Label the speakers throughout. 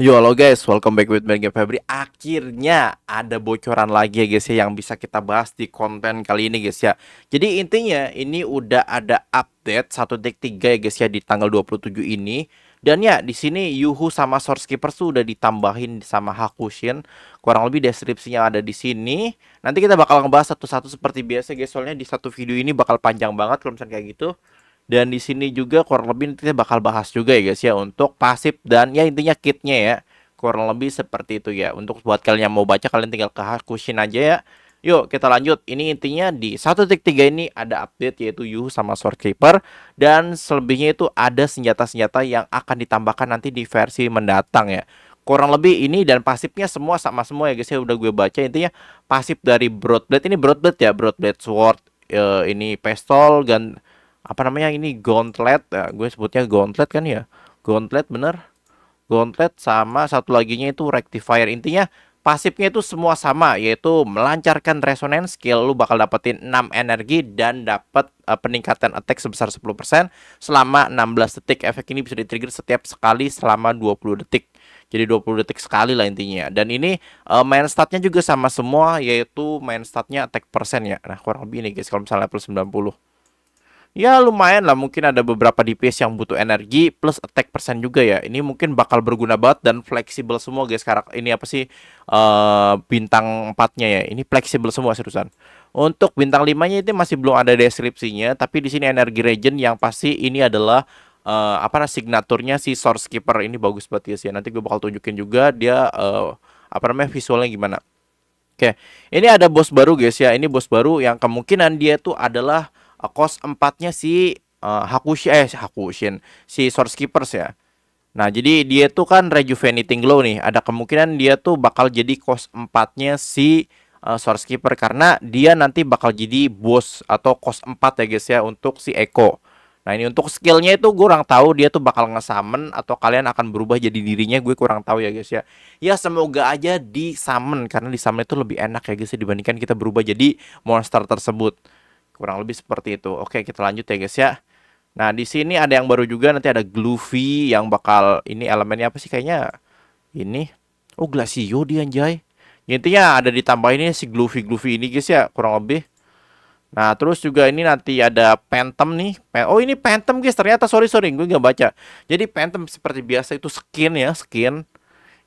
Speaker 1: Yo halo guys, welcome back with Bang Febri. Akhirnya ada bocoran lagi ya guys ya yang bisa kita bahas di konten kali ini guys ya. Jadi intinya ini udah ada update 1.3 ya guys ya di tanggal 27 ini. Dan ya di sini Yuhu sama Source Keeper sudah ditambahin sama Hakushin. Kurang lebih deskripsinya ada di sini. Nanti kita bakal ngebahas satu-satu seperti biasa guys. Soalnya di satu video ini bakal panjang banget kalau misalnya kayak gitu. Dan di sini juga kurang lebih nanti kita bakal bahas juga ya guys ya untuk pasif dan ya intinya kitnya ya. Kurang lebih seperti itu ya. Untuk buat kalian yang mau baca kalian tinggal ke Hakushin aja ya. Yuk kita lanjut. Ini intinya di satu 1.3 ini ada update yaitu yu sama Sword Keeper dan selebihnya itu ada senjata-senjata yang akan ditambahkan nanti di versi mendatang ya. Kurang lebih ini dan pasifnya semua sama semua ya guys ya udah gue baca intinya pasif dari Broadblade ini Broadblade ya Broadblade Sword eh, ini pistol dan apa namanya ini gauntlet ya, gue sebutnya gauntlet kan ya gauntlet bener gauntlet sama satu laginya itu rectifier intinya pasifnya itu semua sama yaitu melancarkan resonance skill lu bakal dapetin 6 energi dan dapat uh, eh, peningkatan attack sebesar 10% selama 16 detik efek ini bisa di-trigger setiap sekali selama 20 detik jadi 20 detik sekali lah intinya dan ini uh, main statnya juga sama semua yaitu main statnya attack persen ya nah kurang lebih ini guys kalau misalnya level 90 ya lumayan lah mungkin ada beberapa DPS yang butuh energi plus attack persen juga ya ini mungkin bakal berguna banget dan fleksibel semua guys sekarang ini apa sih uh, bintang empatnya ya ini fleksibel semua seriusan untuk bintang limanya itu masih belum ada deskripsinya tapi di sini energi regen yang pasti ini adalah uh, apa nah, signaturnya si source keeper ini bagus banget guys ya nanti gue bakal tunjukin juga dia uh, apa namanya visualnya gimana Oke, ini ada bos baru guys ya. Ini bos baru yang kemungkinan dia tuh adalah kos empatnya si uh, Hakushi eh Hakushin eh, si source keepers ya. Nah, jadi dia tuh kan rejuvenating glow nih. Ada kemungkinan dia tuh bakal jadi kos empatnya si uh, eh, source keeper karena dia nanti bakal jadi bos atau kos empat ya guys ya untuk si Eko. Nah ini untuk skillnya itu gue kurang tahu dia tuh bakal ngesamen atau kalian akan berubah jadi dirinya gue kurang tahu ya guys ya. Ya semoga aja di summon karena di summon itu lebih enak ya guys ya dibandingkan kita berubah jadi monster tersebut. Kurang lebih seperti itu. Oke, kita lanjut ya guys ya. Nah, di sini ada yang baru juga nanti ada Gloofy yang bakal ini elemennya apa sih kayaknya ini. Oh, Glacio dia anjay. Intinya ada ditambahin ini si Gloofy Gloofy ini guys ya, kurang lebih. Nah, terus juga ini nanti ada Phantom nih. Oh, ini Phantom guys, ternyata sorry sorry gue nggak baca. Jadi Phantom seperti biasa itu skin ya, skin.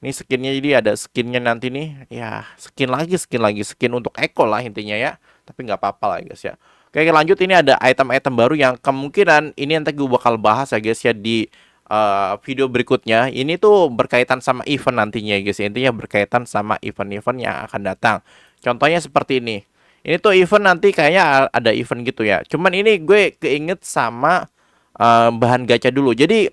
Speaker 1: Ini skinnya jadi ada skinnya nanti nih. Ya, skin lagi, skin lagi, skin untuk Eko lah intinya ya. Tapi nggak apa-apa lah guys ya. Oke, lanjut ini ada item-item baru yang kemungkinan ini nanti gue bakal bahas ya guys ya di uh, video berikutnya. Ini tuh berkaitan sama event nantinya ya guys. Intinya berkaitan sama event-event yang akan datang. Contohnya seperti ini. Ini tuh event nanti kayaknya ada event gitu ya. Cuman ini gue keinget sama uh, bahan gacha dulu. Jadi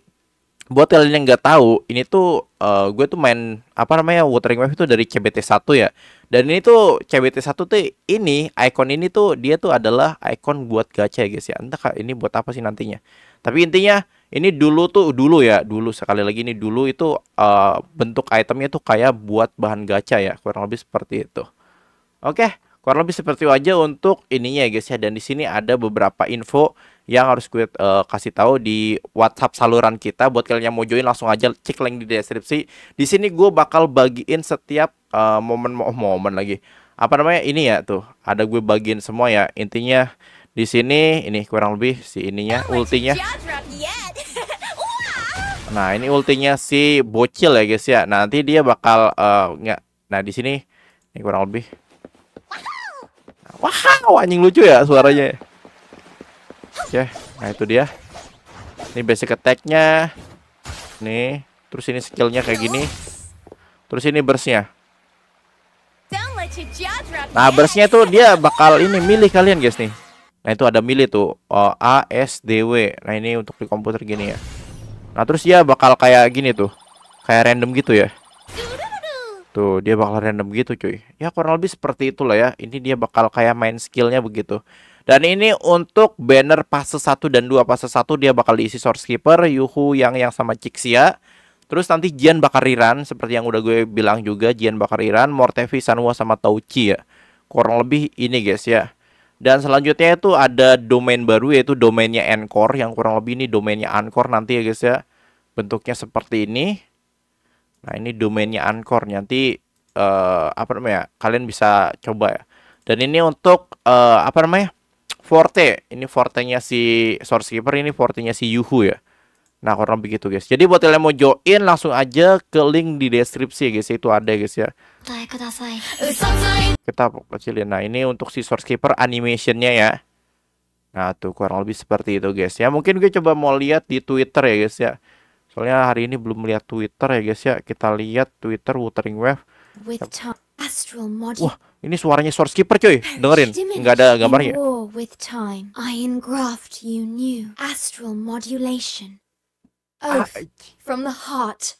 Speaker 1: buat kalian yang nggak tahu, ini tuh uh, gue tuh main apa namanya watering Wave itu dari CBT1 ya. Dan ini tuh CBT1 tuh ini icon ini tuh dia tuh adalah icon buat gacha ya guys ya. Entah kak, ini buat apa sih nantinya. Tapi intinya ini dulu tuh dulu ya, dulu sekali lagi ini dulu itu uh, bentuk itemnya tuh kayak buat bahan gacha ya, kurang lebih seperti itu. Oke, kurang lebih seperti itu aja untuk ininya ya guys ya. Dan di sini ada beberapa info yang harus gue uh, kasih tahu di WhatsApp saluran kita buat kalian yang mau join langsung aja cek link di deskripsi di sini gue bakal bagiin setiap eh, momen, momen oh, momen lagi apa namanya ini ya tuh ada gue bagiin semua ya intinya di sini ini kurang lebih si ininya oh, ultinya nah ini ultinya si bocil ya guys ya nah, nanti dia bakal uh, eh, nggak nah di sini ini kurang lebih Wow, anjing lucu ya suaranya. Oke, nah itu dia. Ini basic attack-nya. Nih, terus ini skill-nya kayak gini. Terus ini burst-nya. Nah, burst-nya itu dia bakal ini milih kalian guys nih. Nah, itu ada milih tuh o, A, S, D, W. Nah, ini untuk di komputer gini ya. Nah, terus dia bakal kayak gini tuh. Kayak random gitu ya. Tuh, gitu. dia bakal random gitu cuy. Ya kurang lebih seperti itulah ya. Ini dia bakal kayak main skillnya begitu. Dan ini untuk banner fase 1 dan 2. Fase 1 dia bakal diisi Source Keeper, Yuhu yang yang sama Cixia. Terus nanti Jian bakal riran. seperti yang udah gue bilang juga Jian bakal riran, Mortevi, Sanwa sama Tauchi ya. Kurang lebih ini guys ya. Dan selanjutnya itu ada domain baru yaitu domainnya Encore yang kurang lebih ini domainnya Encore nanti ya guys ya. Bentuknya seperti ini. Nah, ini domainnya Anchor. Nanti uh, apa namanya? Kalian bisa coba ya. Dan ini untuk uh, apa namanya? Forte. Ini Forte-nya si Sourcekeeper, ini Forte-nya si Yuhu ya. Nah, kurang begitu guys. Jadi buat yang mau join langsung aja ke link di deskripsi guys. Itu ada guys ya. Kita kecilin. Nah, ini untuk si Sourcekeeper animationnya ya. Nah, tuh kurang lebih seperti itu guys ya. Mungkin gue coba mau lihat di Twitter ya guys ya. Soalnya hari ini belum melihat Twitter ya guys ya. Kita lihat Twitter Wuthering Wave. Wah, ini suaranya source keeper cuy. Dengerin, nggak ada gambarnya. With time, modulation. Ah, from the heart,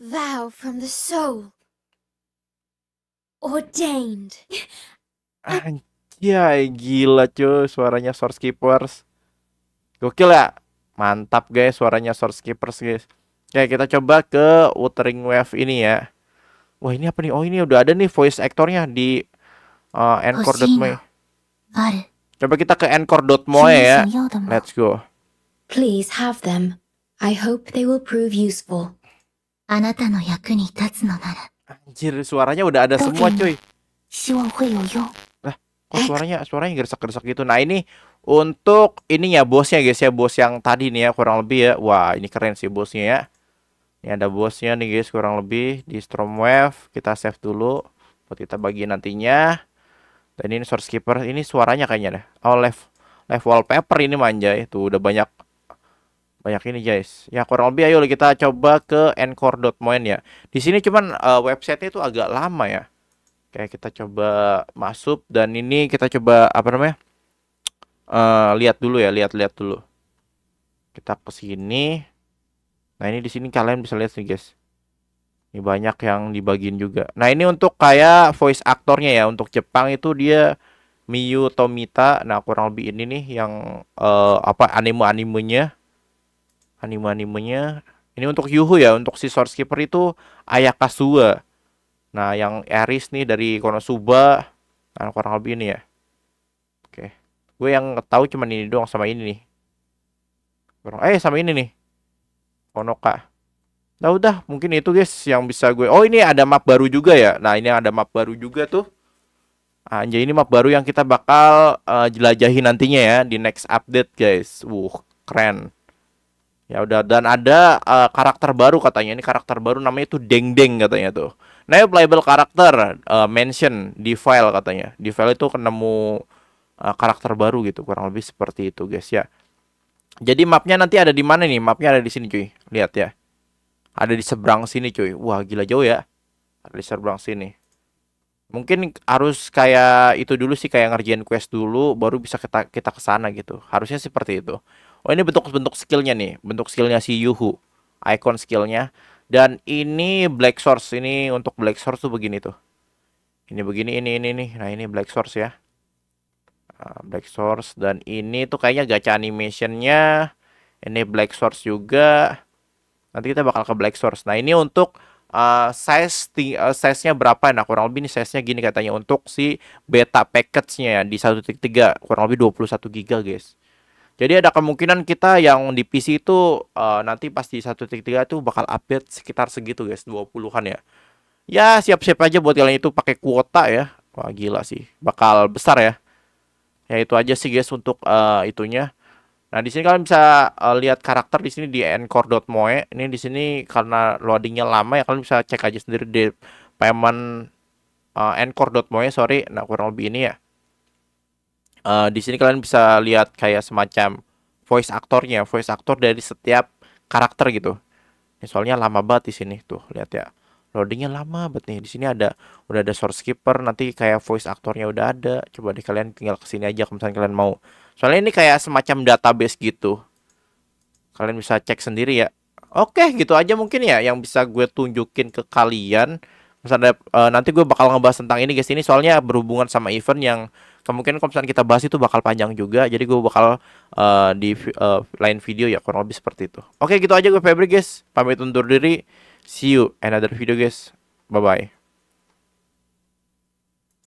Speaker 1: thou from the soul. Ordained. Anjay, gila cuy suaranya source keepers. Gokil ya. Mantap guys suaranya short skippers guys. Oke, kita coba ke watering Wave ini ya. Wah, ini apa nih? Oh, ini udah ada nih voice aktornya di uh, eh, encore.moe. Coba kita ke encore.moe ya. Let's go. Please have them. I hope they will prove useful. Anjir, suaranya udah ada semua cuy. Lah, kok suaranya suaranya gersak-gersak gitu. Nah, ini untuk ini ya bosnya guys ya, bos yang tadi nih ya kurang lebih ya. Wah, ini keren sih bosnya ya. Ini ada bosnya nih guys kurang lebih di Stormwave. Kita save dulu buat kita bagi nantinya. Dan ini source keeper, ini suaranya kayaknya deh. Oh, left left wallpaper ini manja itu udah banyak banyak ini guys. Ya kurang lebih ayo kita coba ke encore.moin ya. Di sini cuman uh, websitenya itu agak lama ya. Kayak kita coba masuk dan ini kita coba apa namanya? uh, lihat dulu ya, lihat-lihat dulu. Kita ke sini. Nah, ini di sini kalian bisa lihat nih, guys. Ini banyak yang dibagiin juga. Nah, ini untuk kayak voice aktornya ya. Untuk Jepang itu dia Miyu Tomita. Nah, kurang lebih ini nih yang uh, apa anime-animenya. Anime-animenya. Ini untuk Yuhu ya, untuk si Sword Skipper itu Ayakazuwa. Nah, yang Eris nih dari Konosuba. Nah, kurang lebih ini ya. Oke. Okay. Gue yang tahu cuma ini doang sama ini nih. Kurang eh sama ini nih. Konoka. Nah udah, mungkin itu guys yang bisa gue. Oh, ini ada map baru juga ya. Nah, ini ada map baru juga tuh. Anjay, ini map baru yang kita bakal uh, jelajahi nantinya ya di next update, guys. Wuh, keren. Ya udah dan ada uh, karakter baru katanya. Ini karakter baru namanya itu Deng Deng katanya tuh. Nah, playable karakter uh, mention di file katanya. Di file itu ketemu Eh, karakter baru gitu kurang lebih seperti itu guys ya jadi mapnya nanti ada di mana nih mapnya ada di sini cuy lihat ya ada di seberang sini cuy wah gila jauh ya ada di seberang sini mungkin harus kayak itu dulu sih kayak ngerjain quest dulu baru bisa kita kita kesana gitu harusnya seperti itu oh ini bentuk bentuk skillnya nih bentuk skillnya si Yuhu icon skillnya dan ini black source ini untuk black source tuh begini tuh ini begini ini ini nih nah ini black source ya Ah, Black Source dan ini tuh kayaknya gacha animationnya ini Black Source juga nanti kita bakal ke Black Source nah ini untuk uh, size uh, ah, size nya berapa nah kurang lebih ini size nya gini katanya untuk si beta package nya ya, di 1.3 kurang lebih 21 giga guys jadi ada kemungkinan kita yang di PC itu uh, nanti pas di 1.3 itu bakal update sekitar segitu guys 20-an ya ya siap-siap aja buat kalian itu pakai kuota ya wah gila sih bakal besar ya ya itu aja sih guys untuk uh, itunya nah di sini kalian bisa uh, lihat karakter di sini di encore.moe ini di sini karena loadingnya lama ya kalian bisa cek aja sendiri di payment uh, encore.moe sorry nah kurang lebih ini ya uh, di sini kalian bisa lihat kayak semacam voice aktornya voice aktor dari setiap karakter gitu ini soalnya lama banget di sini tuh lihat ya loadingnya lama banget nih. Di sini ada udah ada source keeper, nanti kayak voice aktornya udah ada. Coba deh kalian tinggal kesini aja kalau misalnya kalian mau. Soalnya ini kayak semacam database gitu. Kalian bisa cek sendiri ya. Oke, gitu aja mungkin ya yang bisa gue tunjukin ke kalian. Misalnya uh, eh, nanti gue bakal ngebahas tentang ini guys. Ini soalnya berhubungan sama event yang kemungkinan kalau misalnya kita bahas itu bakal panjang juga. Jadi gue bakal uh, di uh, lain video ya kurang lebih seperti itu. Oke, gitu aja gue Febri guys. Pamit undur diri. See you another video guys. Bye-bye.